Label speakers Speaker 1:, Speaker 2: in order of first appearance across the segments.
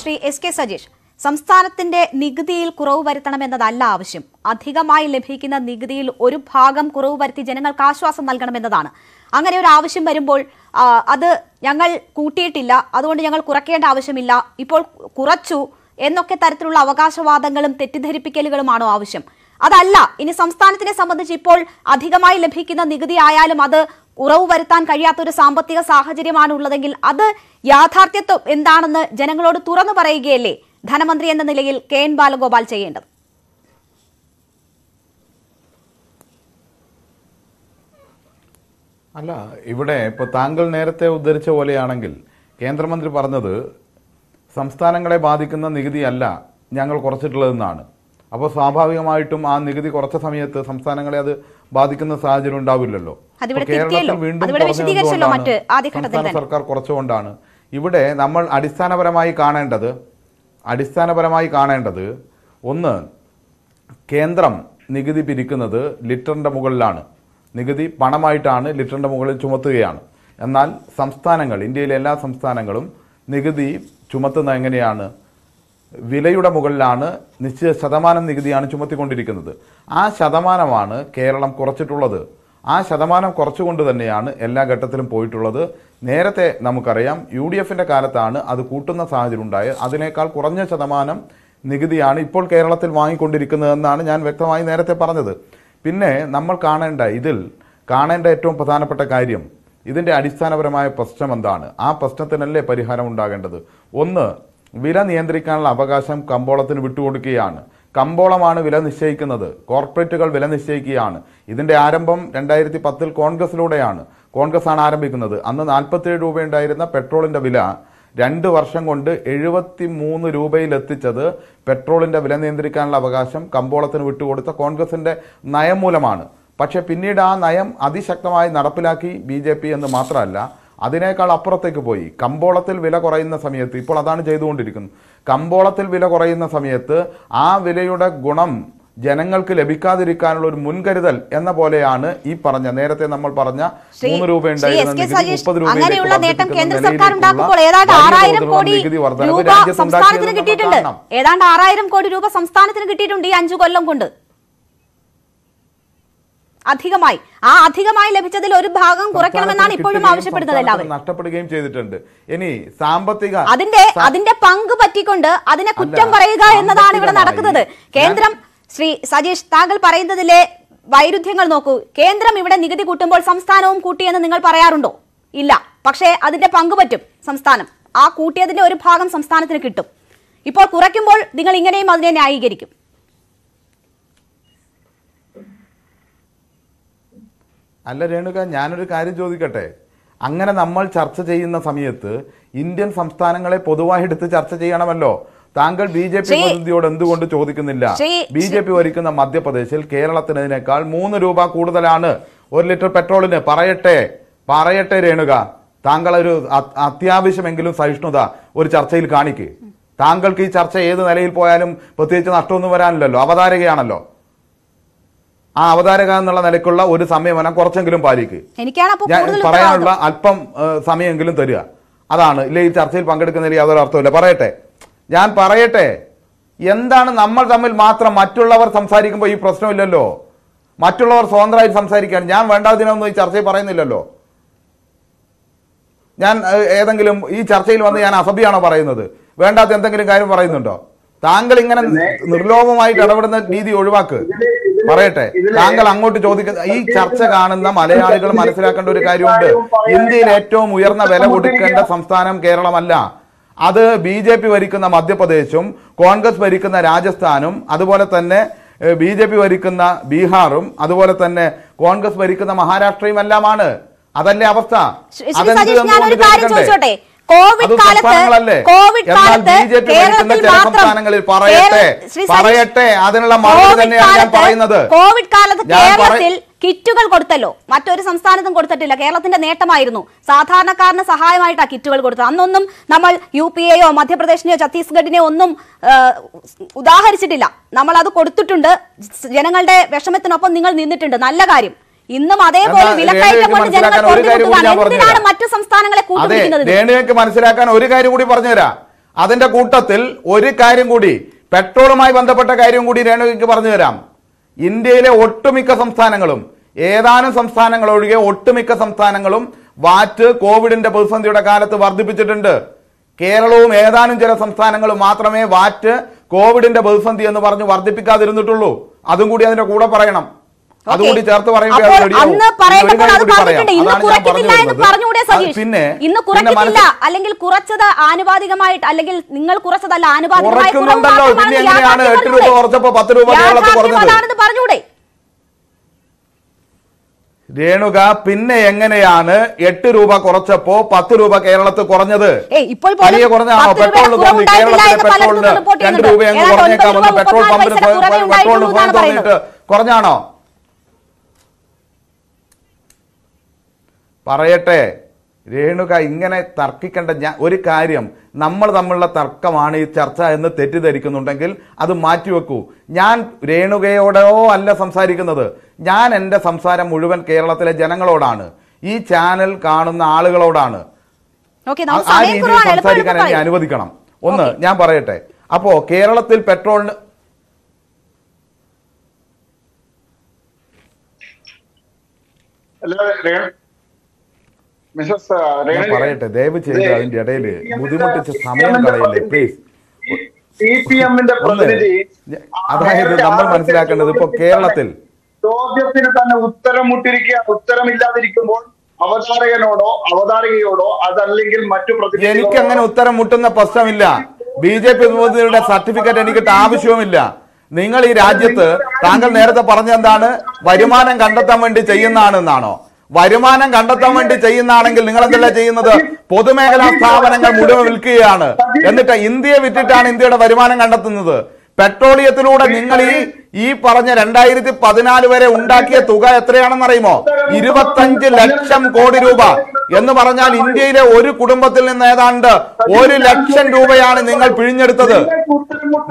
Speaker 1: Shri S K Sajeesh സംസ്ഥാനത്തിന്റെ നികുതിയിൽ കുറവ് വരുത്തണമെന്നതല്ല ആവശ്യം അധികമായി ലഭിക്കുന്ന നികുതിയിൽ ഒരു ഭാഗം കുറവ് വരുത്തി ജനങ്ങൾക്ക് ആശ്വാസം നൽകണമെന്നതാണ് അങ്ങനെ ഒരു ആവശ്യം വരുമ്പോൾ അത് ഞങ്ങൾ കൂട്ടിയിട്ടില്ല അതുകൊണ്ട് ഞങ്ങൾ കുറയ്ക്കേണ്ട ആവശ്യമില്ല ഇപ്പോൾ കുറച്ചു എന്നൊക്കെ തരത്തിലുള്ള അവകാശവാദങ്ങളും തെറ്റിദ്ധരിപ്പിക്കലുകളുമാണോ ആവശ്യം അതല്ല ഇനി സംസ്ഥാനത്തിനെ സംബന്ധിച്ച് ഇപ്പോൾ അധികമായി ലഭിക്കുന്ന നികുതി ആയാലും അത് ഉറവ് വരുത്താൻ കഴിയാത്ത ഒരു സാമ്പത്തിക സാഹചര്യമാണ് ഉള്ളതെങ്കിൽ അത് യാഥാർത്ഥ്യത്വം എന്താണെന്ന് ജനങ്ങളോട് തുറന്നു പറയുകയല്ലേ ധനമന്ത്രി എന്ന നിലയിൽ കെ എൻ ബാലഗോപാൽ ചെയ്യേണ്ടത്
Speaker 2: അല്ല ഇവിടെ ഇപ്പോൾ താങ്കൾ നേരത്തെ ഉദ്ധരിച്ച പോലെയാണെങ്കിൽ കേന്ദ്രമന്ത്രി പറഞ്ഞത് സംസ്ഥാനങ്ങളെ ബാധിക്കുന്ന നികുതിയല്ല ഞങ്ങൾ കുറച്ചിട്ടുള്ളതെന്നാണ് അപ്പോൾ സ്വാഭാവികമായിട്ടും ആ നികുതി കുറച്ച സമയത്ത് സംസ്ഥാനങ്ങളെ അത് ബാധിക്കുന്ന സാഹചര്യം ഉണ്ടാവില്ലല്ലോ കേരളത്തിൽ വീണ്ടും സംസ്ഥാന സർക്കാർ കുറച്ചുകൊണ്ടാണ് ഇവിടെ നമ്മൾ അടിസ്ഥാനപരമായി കാണേണ്ടത് അടിസ്ഥാനപരമായി കാണേണ്ടത് ഒന്ന് കേന്ദ്രം നികുതി പിരിക്കുന്നത് ലിറ്ററിൻ്റെ മുകളിലാണ് നികുതി പണമായിട്ടാണ് ലിറ്ററിൻ്റെ മുകളിൽ ചുമത്തുകയാണ് എന്നാൽ സംസ്ഥാനങ്ങൾ ഇന്ത്യയിലെ എല്ലാ സംസ്ഥാനങ്ങളും നികുതി ചുമത്തുന്നത് എങ്ങനെയാണ് വിലയുടെ മുകളിലാണ് നിശ്ചിത ശതമാനം നികുതിയാണ് ചുമത്തിക്കൊണ്ടിരിക്കുന്നത് ആ ശതമാനമാണ് കേരളം കുറച്ചിട്ടുള്ളത് ആ ശതമാനം കുറച്ചുകൊണ്ട് തന്നെയാണ് എല്ലാ ഘട്ടത്തിലും പോയിട്ടുള്ളത് നേരത്തെ നമുക്കറിയാം യു ഡി എഫിൻ്റെ കാലത്താണ് അത് കൂട്ടുന്ന സാഹചര്യം ഉണ്ടായത് അതിനേക്കാൾ കുറഞ്ഞ ശതമാനം നികുതിയാണ് ഇപ്പോൾ കേരളത്തിൽ വാങ്ങിക്കൊണ്ടിരിക്കുന്നതെന്നാണ് ഞാൻ വ്യക്തമായി നേരത്തെ പറഞ്ഞത് പിന്നെ നമ്മൾ കാണേണ്ട ഇതിൽ കാണേണ്ട ഏറ്റവും പ്രധാനപ്പെട്ട കാര്യം ഇതിൻ്റെ അടിസ്ഥാനപരമായ പ്രശ്നം എന്താണ് ആ പ്രശ്നത്തിനല്ലേ പരിഹാരം ഉണ്ടാകേണ്ടത് ഒന്ന് വില നിയന്ത്രിക്കാനുള്ള അവകാശം കമ്പോളത്തിന് വിട്ടുകൊടുക്കുകയാണ് കമ്പോളമാണ് വില നിശ്ചയിക്കുന്നത് കോർപ്പറേറ്റുകൾ വില നിശ്ചയിക്കുകയാണ് ഇതിന്റെ ആരംഭം രണ്ടായിരത്തി പത്തിൽ കോൺഗ്രസിലൂടെയാണ് കോൺഗ്രസ് ആണ് ആരംഭിക്കുന്നത് അന്ന് നാൽപ്പത്തിയേഴ് രൂപയുണ്ടായിരുന്ന പെട്രോളിന്റെ വില രണ്ട് വർഷം കൊണ്ട് എഴുപത്തി മൂന്ന് രൂപയിലെത്തിച്ചത് പെട്രോളിന്റെ വില നിയന്ത്രിക്കാനുള്ള അവകാശം കമ്പോളത്തിന് വിട്ടുകൊടുത്ത കോൺഗ്രസിന്റെ നയം മൂലമാണ് പക്ഷേ പിന്നീട് ആ നയം അതിശക്തമായി നടപ്പിലാക്കി ബി എന്ന് മാത്രമല്ല അതിനേക്കാൾ അപ്പുറത്തേക്ക് പോയി കമ്പോളത്തിൽ വില കുറയുന്ന സമയത്ത് ഇപ്പോൾ അതാണ് ചെയ്തുകൊണ്ടിരിക്കുന്നത് കമ്പോളത്തിൽ വില കുറയുന്ന സമയത്ത് ആ വിലയുടെ ഗുണം ജനങ്ങൾക്ക് ലഭിക്കാതിരിക്കാനുള്ള ഒരു മുൻകരുതൽ എന്ന പോലെയാണ് ഈ പറഞ്ഞ നേരത്തെ നമ്മൾ പറഞ്ഞ മൂന്ന് രൂപ അങ്ങനെയുള്ള നേട്ടം കേന്ദ്ര സർക്കാർ ഉണ്ടാക്കുമ്പോൾ ഏതാണ്ട് ആറായിരം കോടി രൂപ സംസ്ഥാനത്തിന് കിട്ടിയിട്ടുണ്ട്
Speaker 1: ഏതാണ്ട് ആറായിരം കോടി രൂപ സംസ്ഥാനത്തിന് കിട്ടിയിട്ടുണ്ട് ഈ അഞ്ചു കൊല്ലം കൊണ്ട് അധികമായി ആ അധികമായി ലഭിച്ചതിൽ ഒരു ഭാഗം കുറയ്ക്കണമെന്നാണ് ഇപ്പോഴും ആവശ്യപ്പെടുന്നത് എല്ലാവരും
Speaker 2: നഷ്ടപ്പെടുകയും ചെയ്തിട്ടുണ്ട് ഇനി സാമ്പത്തിക അതിന്റെ അതിന്റെ
Speaker 1: പങ്ക് പറ്റിക്കൊണ്ട് അതിനെ കുറ്റം പറയുക എന്നതാണ് ഇവിടെ നടക്കുന്നത് കേന്ദ്രം ശ്രീ സജീഷ് താങ്കൾ പറയുന്നതിലെ വൈരുദ്ധ്യങ്ങൾ നോക്കൂ കേന്ദ്രം ഇവിടെ നികുതി കൂട്ടുമ്പോൾ സംസ്ഥാനവും കൂട്ടിയെന്ന് നിങ്ങൾ പറയാറുണ്ടോ ഇല്ല പക്ഷേ അതിന്റെ പങ്ക് പറ്റും സംസ്ഥാനം ആ കൂട്ടിയതിന്റെ ഒരു ഭാഗം സംസ്ഥാനത്തിന് കിട്ടും ഇപ്പോൾ കുറയ്ക്കുമ്പോൾ നിങ്ങൾ ഇങ്ങനെയും അതിനെ ന്യായീകരിക്കും
Speaker 2: അല്ല രേണുക ഞാനൊരു കാര്യം ചോദിക്കട്ടെ അങ്ങനെ നമ്മൾ ചർച്ച ചെയ്യുന്ന സമയത്ത് ഇന്ത്യൻ സംസ്ഥാനങ്ങളെ പൊതുവായി എടുത്ത് ചർച്ച ചെയ്യണമല്ലോ താങ്കൾ ബി ജെ പി പ്രതിനിധിയോട് എന്തുകൊണ്ട് ചോദിക്കുന്നില്ല ബി ജെ പി ഭരിക്കുന്ന മധ്യപ്രദേശിൽ കേരളത്തിനേക്കാൾ മൂന്ന് രൂപ കൂടുതലാണ് ഒരു ലിറ്റർ പെട്രോളിന് പറയട്ടെ പറയട്ടെ രേണുക താങ്കൾ ഒരു അത്യാവശ്യമെങ്കിലും സഹിഷ്ണുത ഒരു ചർച്ചയിൽ കാണിക്കേ താങ്കൾക്ക് ഈ ചർച്ച ഏത് നിലയിൽ പോയാലും പ്രത്യേകിച്ച് നഷ്ടമൊന്നും വരാനില്ലല്ലോ അവതാരകയാണല്ലോ ആ അവതാരക എന്നുള്ള നിലയ്ക്കുള്ള ഒരു വേണം കുറച്ചെങ്കിലും പാലിക്കുക
Speaker 1: ഞാൻ പറയാനുള്ള
Speaker 2: അല്പം സമയമെങ്കിലും തരിക അതാണ് ഇല്ല ഈ ചർച്ചയിൽ പങ്കെടുക്കുന്നതിൽ യാതൊരു അർത്ഥമില്ല പറയട്ടെ ഞാൻ പറയട്ടെ എന്താണ് നമ്മൾ തമ്മിൽ മാത്രം മറ്റുള്ളവർ സംസാരിക്കുമ്പോൾ ഈ പ്രശ്നമില്ലല്ലോ മറ്റുള്ളവർ സ്വതന്ത്രമായി സംസാരിക്കാൻ ഞാൻ വേണ്ടാതിനൊന്നും ഈ ചർച്ചയിൽ പറയുന്നില്ലല്ലോ ഞാൻ ഏതെങ്കിലും ഈ ചർച്ചയിൽ വന്ന് ഞാൻ അസഭ്യമാണോ പറയുന്നത് വേണ്ടാത്ത എന്തെങ്കിലും കാര്യം പറയുന്നുണ്ടോ താങ്കൾ ഇങ്ങനെ നിർലോഭമായിട്ട് ഇടപെടുന്ന രീതി ഒഴിവാക്ക് പറയട്ടെ താങ്കൾ അങ്ങോട്ട് ചോദിക്കുന്ന ഈ ചർച്ച കാണുന്ന മലയാളികൾ മനസ്സിലാക്കേണ്ട ഒരു കാര്യമുണ്ട് ഇന്ത്യയിൽ ഏറ്റവും ഉയർന്ന വില കൊടുക്കേണ്ട സംസ്ഥാനം കേരളമല്ല അത് ബി ജെ പി ഭരിക്കുന്ന മധ്യപ്രദേശും കോൺഗ്രസ് ഭരിക്കുന്ന രാജസ്ഥാനും അതുപോലെ തന്നെ ബി ജെ പി ഭരിക്കുന്ന ബീഹാറും അതുപോലെ തന്നെ കോൺഗ്രസ് ഭരിക്കുന്ന മഹാരാഷ്ട്രയും എല്ലാമാണ് അതല്ലേ അവസ്ഥ അതെന്ത് ചോദിച്ചോട്ടെ
Speaker 1: കോവിഡ് കോവിഡ് കാലത്ത് സംസ്ഥാനങ്ങളിൽ
Speaker 2: തന്നെയാണ് പറയുന്നത്
Speaker 1: കോവിഡ് കാലത്ത് കേരളത്തിൽ കിറ്റുകൾ കൊടുത്തല്ലോ മറ്റൊരു സംസ്ഥാനത്തും കൊടുത്തിട്ടില്ല കേരളത്തിന്റെ നേട്ടമായിരുന്നു സാധാരണക്കാരന് സഹായമായിട്ടാ കിറ്റുകൾ കൊടുത്തത് അന്നൊന്നും നമ്മൾ യു പി എയോ മധ്യപ്രദേശിനെയോ ഛത്തീസ്ഗഡിനെയോ ഒന്നും ഉദാഹരിച്ചിട്ടില്ല നമ്മൾ അത് കൊടുത്തിട്ടുണ്ട് ജനങ്ങളുടെ വിഷമത്തിനൊപ്പം നിങ്ങൾ നിന്നിട്ടുണ്ട് നല്ല കാര്യം ഇന്നും അതേപോലെ വിലക്കയറ്റം കൊണ്ട് മറ്റു സംസ്ഥാനങ്ങളെ കൂട്ടുപിടിക്കുന്നത്
Speaker 2: മനസ്സിലാക്കാൻ ഒരു കാര്യം കൂടി പറഞ്ഞുതരാം അതിന്റെ കൂട്ടത്തിൽ ഒരു കാര്യം കൂടി പെട്രോളുമായി ബന്ധപ്പെട്ട കാര്യം കൂടി രേണുകയ്ക്ക് പറഞ്ഞു തരാം ഇന്ത്യയിലെ ഒട്ടുമിക്ക സംസ്ഥാനങ്ങളും ഏതാനും സംസ്ഥാനങ്ങൾ ഒഴികെ ഒട്ടുമിക്ക സംസ്ഥാനങ്ങളും വാറ്റ് കോവിഡിന്റെ പ്രതിസന്ധിയുടെ കാലത്ത് വർദ്ധിപ്പിച്ചിട്ടുണ്ട് കേരളവും ഏതാനും ചില സംസ്ഥാനങ്ങളും മാത്രമേ വാറ്റ് കോവിഡിന്റെ പ്രതിസന്ധി എന്ന് പറഞ്ഞ് വർദ്ധിപ്പിക്കാതിരുന്നിട്ടുള്ളൂ അതും കൂടി അതിന്റെ കൂടെ പറയണം അതുകൂടി ചേർത്ത് പിന്നെ
Speaker 1: അല്ലെങ്കിൽ കുറച്ചത് ആനുപാതികമായിട്ട് അല്ലെങ്കിൽ നിങ്ങൾ കുറച്ചതല്ല ആനുപാതികമായിട്ടുണ്ടല്ലോ രൂപ രൂപ
Speaker 2: രേണുക പിന്നെ എങ്ങനെയാണ് എട്ട് രൂപ കുറച്ചപ്പോ പത്ത് രൂപ കേരളത്തിൽ കുറഞ്ഞത്
Speaker 1: കുറഞ്ഞാണോ പെട്രോൾ കേരളത്തിലെ പെട്രോളിന് രണ്ട് രൂപ കുറഞ്ഞേക്കാമെന്ന് പെട്രോൾ പമ്പിന് പെട്രോളിന്
Speaker 2: കുറഞ്ഞാണോ പറയട്ടെ രേണുക ഇങ്ങനെ തർക്കിക്കേണ്ട ഞാൻ ഒരു കാര്യം നമ്മൾ തമ്മിലുള്ള തർക്കമാണ് ഈ ചർച്ച എന്ന് തെറ്റിദ്ധരിക്കുന്നുണ്ടെങ്കിൽ അത് മാറ്റിവെക്കൂ ഞാൻ രേണുകയോടോ അല്ല സംസാരിക്കുന്നത് ഞാൻ എൻ്റെ സംസാരം മുഴുവൻ കേരളത്തിലെ ജനങ്ങളോടാണ് ഈ ചാനൽ കാണുന്ന ആളുകളോടാണ്
Speaker 1: ആ രീതിയിൽ സംസാരിക്കാൻ എനിക്ക്
Speaker 2: അനുവദിക്കണം ഒന്ന് ഞാൻ പറയട്ടെ അപ്പോ കേരളത്തിൽ പെട്രോളിന് അല്ല പറയട്ടെ ദയവ് ചെയ്ത് അതിന്റെ ഇടയില് ബുദ്ധിമുട്ടിച്ച് സമയം കളയല്ലേ പ്ലീസ് അതായത് നമ്മൾ മനസ്സിലാക്കേണ്ടത് ഇപ്പൊ കേരളത്തിൽ ചോദ്യത്തിന് തന്നെ ഉത്തരം മുട്ടിരിക്കുക ഉത്തരമില്ലാതിരിക്കുമ്പോൾ അവതാരകനോടോ അവതാരകയോടോ അതല്ലെങ്കിൽ മറ്റു എനിക്ക് അങ്ങനെ ഉത്തരം മുട്ടുന്ന പ്രശ്നമില്ല ബി ജെ പി പ്രതിനിധിയുടെ സർട്ടിഫിക്കറ്റ് എനിക്ക് ആവശ്യവുമില്ല നിങ്ങൾ ഈ രാജ്യത്ത് താങ്കൾ നേരത്തെ പറഞ്ഞെന്താണ് വരുമാനം കണ്ടെത്താൻ വേണ്ടി ചെയ്യുന്നതാണെന്നാണോ വരുമാനം കണ്ടെത്താൻ വേണ്ടി ചെയ്യുന്നതാണെങ്കിൽ നിങ്ങൾ എന്തല്ല ചെയ്യുന്നത് പൊതുമേഖലാ സ്ഥാപനങ്ങൾ മുഴുവൻ വിൽക്കുകയാണ് എന്നിട്ട് ഇന്ത്യയെ വിറ്റിട്ടാണ് ഇന്ത്യയുടെ വരുമാനം കണ്ടെത്തുന്നത് പെട്രോളിയത്തിലൂടെ നിങ്ങൾ ഈ ഈ പറഞ്ഞ രണ്ടായിരത്തി പതിനാല് വരെ ഉണ്ടാക്കിയ തുക എത്രയാണെന്ന് അറിയുമോ ഇരുപത്തഞ്ച് ലക്ഷം കോടി രൂപ എന്ന് പറഞ്ഞാൽ ഇന്ത്യയിലെ ഒരു കുടുംബത്തിൽ നിന്ന് ഏതാണ്ട് ഒരു ലക്ഷം രൂപയാണ് നിങ്ങൾ പിഴിഞ്ഞെടുത്തത്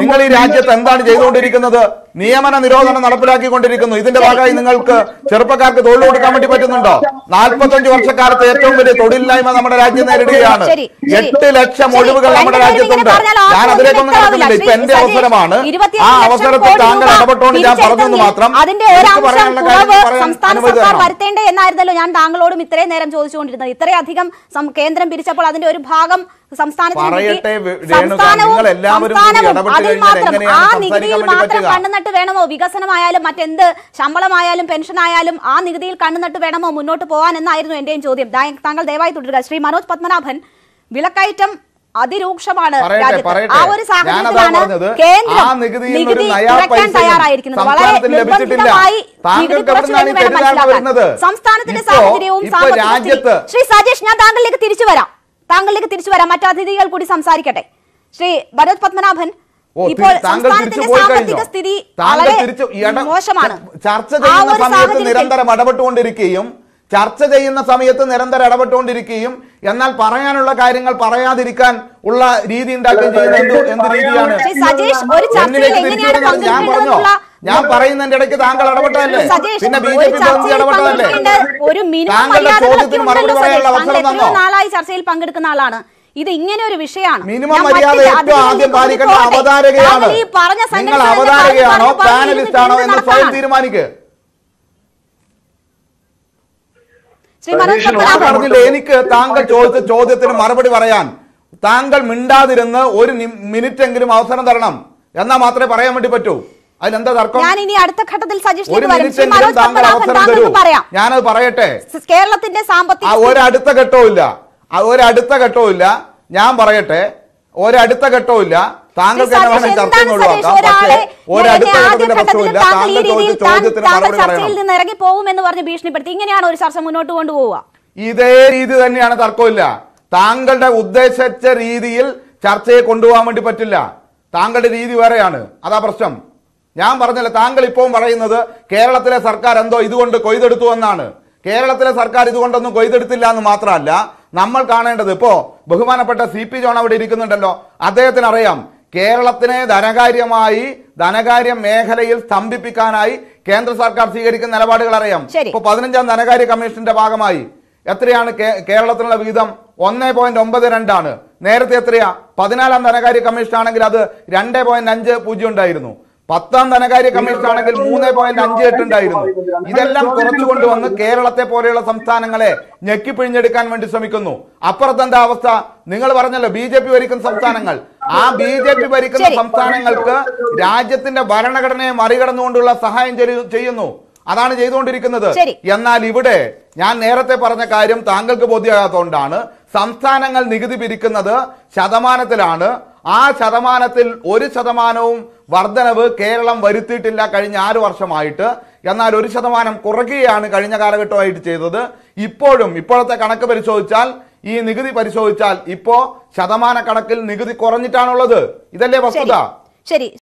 Speaker 2: നിങ്ങൾ ഈ രാജ്യത്ത് എന്താണ് ചെയ്തുകൊണ്ടിരിക്കുന്നത് നിയമന നിരോധനം നടപ്പിലാക്കിക്കൊണ്ടിരിക്കുന്നു ഇതിന്റെ ഭാഗമായി നിങ്ങൾക്ക് ചെറുപ്പക്കാർക്ക് തൊഴിൽ കൊടുക്കാൻ വേണ്ടി പറ്റുന്നുണ്ടോ നാൽപ്പത്തഞ്ചു വർഷക്കാലത്ത് ഏറ്റവും വലിയ തൊഴിലില്ലായ്മ നമ്മുടെ രാജ്യം നേരിടുകയാണ് എട്ട് ലക്ഷം ഒഴിവുകൾ നമ്മുടെ രാജ്യത്തുണ്ട് ഞാൻ അതിലേക്കൊന്നും നടക്കുന്നില്ല ഇപ്പൊ എന്റെ അവസരമാണ് ആ അവസരത്തിൽ താങ്കൾ ഇടപെട്ടോണ്ട് ഞാൻ പറഞ്ഞെന്ന് മാത്രം അതിന്റെ ഒരു അംശം സംസ്ഥാന സർക്കാർ
Speaker 1: വരുത്തേണ്ടേ എന്നായിരുന്നല്ലോ ഞാൻ താങ്കളോടും ഇത്രയും നേരം ചോദിച്ചുകൊണ്ടിരുന്നത് പറയുന്നത് ഇത്രയധികം കേന്ദ്രം പിരിച്ചപ്പോൾ അതിന്റെ ഒരു ഭാഗം സംസ്ഥാനത്തിന്
Speaker 2: ആ നികുതിയിൽ മാത്രം കണ്ണുനട്ട്
Speaker 1: വേണമോ വികസനമായാലും മറ്റെന്ത് ശമ്പളമായാലും പെൻഷനായാലും ആ നികുതിയിൽ കണ്ണുനട്ട് വേണമോ മുന്നോട്ട് പോകാൻ എന്നായിരുന്നു എന്റെയും ചോദ്യം താങ്കൾ ദയവായി തുടരുക ശ്രീ മനോജ് പത്മനാഭൻ വിലക്കയറ്റം അതിരൂക്ഷമാണ് ആ ഒരു സാഹചര്യത്തിലാണ് കേന്ദ്രം നികുതി കുറയ്ക്കാൻ തയ്യാറായിരിക്കുന്നത് വളരെ നിർബന്ധിതമായി നികുതി കുറച്ചുവെന്ന് വേണം മനസ്സിലാക്കാൻ സംസ്ഥാനത്തിന്റെ സാഹചര്യവും ശ്രീ സജേഷ് ഞാൻ താങ്കളിലേക്ക് തിരിച്ചു വരാം താങ്കളിലേക്ക് തിരിച്ചു വരാം മറ്റു അതിഥികൾ കൂടി സംസാരിക്കട്ടെ ശ്രീ ഭരത് പത്മനാഭൻ
Speaker 2: ഇപ്പോൾ സംസ്ഥാനത്തിന്റെ സാമ്പത്തിക സ്ഥിതി വളരെ മോശമാണ് ചർച്ച ചെയ്യുന്ന നിരന്തരം ചർച്ച ചെയ്യുന്ന സമയത്ത് നിരന്തരം ഇടപെട്ടുകൊണ്ടിരിക്കുകയും എന്നാൽ പറയാനുള്ള കാര്യങ്ങൾ പറയാതിരിക്കാൻ ഉള്ള രീതി ഉണ്ടാക്കുകയും ചെയ്യുന്നത് എന്ത് രീതിയാണ് ഞാൻ പറഞ്ഞോ ഞാൻ പറയുന്നതിന്റെ ഇടയ്ക്ക് താങ്കൾ ഇടപെട്ടതല്ലേ പിന്നെ ബി ജെ പി പ്രതിനിധി ഇടപെട്ടതല്ലേ താങ്കളുടെ ചോദ്യത്തിന് മറുപടി പറയാനുള്ള അവസരം തന്നോ
Speaker 1: ചർച്ചയിൽ പങ്കെടുക്കുന്ന ആളാണ് ഇത് ഇങ്ങനെ ഒരു വിഷയമാണ് മിനിമം മര്യാദ ഏറ്റവും ആദ്യം പാലിക്കേണ്ട അവതാരകയാണ് നിങ്ങൾ അവതാരകയാണോ പാനലിസ്റ്റ് ആണോ എന്ന് സ്വയം തീരുമാനിക്കുക
Speaker 2: പറഞ്ഞില്ല എനിക്ക് താങ്കൾ ചോദിച്ച ചോദ്യത്തിന് മറുപടി പറയാൻ താങ്കൾ മിണ്ടാതിരുന്ന് ഒരു മിനിറ്റ് എങ്കിലും അവസരം തരണം എന്നാ മാത്രമേ പറയാൻ വേണ്ടി പറ്റൂ അതിലെന്താ തർക്കം ഞാൻ
Speaker 1: ഇനി അടുത്ത ഘട്ടത്തിൽ
Speaker 2: ഞാനത് പറയട്ടെ
Speaker 1: കേരളത്തിന്റെ സാമ്പത്തിക ഒരടുത്ത
Speaker 2: ഘട്ടവും ഇല്ല ഒരടുത്ത ഘട്ടവും ഇല്ല ഞാൻ പറയട്ടെ ഒരടുത്ത ഘട്ടവും ഇല്ല താങ്കൾക്ക്
Speaker 1: ഇറങ്ങി പറഞ്ഞ് ഭീഷണിപ്പെടുത്തി ഇങ്ങനെയാണ് ഒരു ചർച്ച മുന്നോട്ട് കൊണ്ടുപോവുക
Speaker 2: ഇതേ രീതി തന്നെയാണ് തർക്കമില്ല താങ്കളുടെ ഉദ്ദേശിച്ച രീതിയിൽ ചർച്ചയെ കൊണ്ടുപോകാൻ വേണ്ടി പറ്റില്ല താങ്കളുടെ രീതി വേറെയാണ് അതാ പ്രശ്നം ഞാൻ പറഞ്ഞില്ല താങ്കൾ ഇപ്പോൾ പറയുന്നത് കേരളത്തിലെ സർക്കാർ എന്തോ ഇതുകൊണ്ട് കൊയ്തെടുത്തു എന്നാണ് കേരളത്തിലെ സർക്കാർ ഇതുകൊണ്ടൊന്നും കൊയ്തെടുത്തില്ല എന്ന് മാത്രമല്ല നമ്മൾ കാണേണ്ടത് ഇപ്പോ ബഹുമാനപ്പെട്ട സി പി ജോൺ അവിടെ ഇരിക്കുന്നുണ്ടല്ലോ അദ്ദേഹത്തിന് അറിയാം കേരളത്തിനെ ധനകാര്യമായി ധനകാര്യ മേഖലയിൽ സ്തംഭിപ്പിക്കാനായി കേന്ദ്ര സർക്കാർ സ്വീകരിക്കുന്ന നിലപാടുകൾ അറിയാം ഇപ്പൊ പതിനഞ്ചാം ധനകാര്യ കമ്മീഷന്റെ ഭാഗമായി എത്രയാണ് കേരളത്തിനുള്ള വിഹിതം ഒന്നേ പോയിന്റ് ഒമ്പത് രണ്ടാണ് നേരത്തെ എത്രയാ പതിനാലാം ധനകാര്യ കമ്മീഷൻ ആണെങ്കിൽ അത് രണ്ടേ പോയിന്റ് അഞ്ച് പൂജ്യം ഉണ്ടായിരുന്നു പത്താം ധനകാര്യ കമ്മീഷൻ ആണെങ്കിൽ മൂന്ന് പോയിന്റ് അഞ്ച് എട്ട് ഉണ്ടായിരുന്നു ഇതെല്ലാം കുറച്ചുകൊണ്ടുവന്ന് കേരളത്തെ പോലെയുള്ള സംസ്ഥാനങ്ങളെ ഞെക്കിപ്പിഴിഞ്ഞെടുക്കാൻ വേണ്ടി ശ്രമിക്കുന്നു അപ്പുറത്തെന്താ അവസ്ഥ നിങ്ങൾ പറഞ്ഞല്ലോ ബി ജെ പി ഭരിക്കുന്ന സംസ്ഥാനങ്ങൾ ആ ബി ജെ പി ഭരിക്കുന്ന സംസ്ഥാനങ്ങൾക്ക് രാജ്യത്തിന്റെ ഭരണഘടനയെ മറികടന്നുകൊണ്ടുള്ള സഹായം ചെയ്യുന്നു അതാണ് ചെയ്തുകൊണ്ടിരിക്കുന്നത് എന്നാൽ ഇവിടെ ഞാൻ നേരത്തെ പറഞ്ഞ കാര്യം താങ്കൾക്ക് ബോധ്യമാകാത്തതുകൊണ്ടാണ് സംസ്ഥാനങ്ങൾ നികുതി പിരിക്കുന്നത് ശതമാനത്തിലാണ് ആ ശതമാനത്തിൽ ഒരു ശതമാനവും വർധനവ് കേരളം വരുത്തിയിട്ടില്ല കഴിഞ്ഞ ആറ് വർഷമായിട്ട് എന്നാൽ ഒരു ശതമാനം കുറയ്ക്കുകയാണ് കഴിഞ്ഞ കാലഘട്ടമായിട്ട് ചെയ്തത് ഇപ്പോഴും ഇപ്പോഴത്തെ കണക്ക് പരിശോധിച്ചാൽ ഈ നികുതി പരിശോധിച്ചാൽ ഇപ്പോ ശതമാനക്കണക്കിൽ കണക്കിൽ നികുതി കുറഞ്ഞിട്ടാണുള്ളത് ഇതല്ലേ വസ്തുത
Speaker 1: ശരി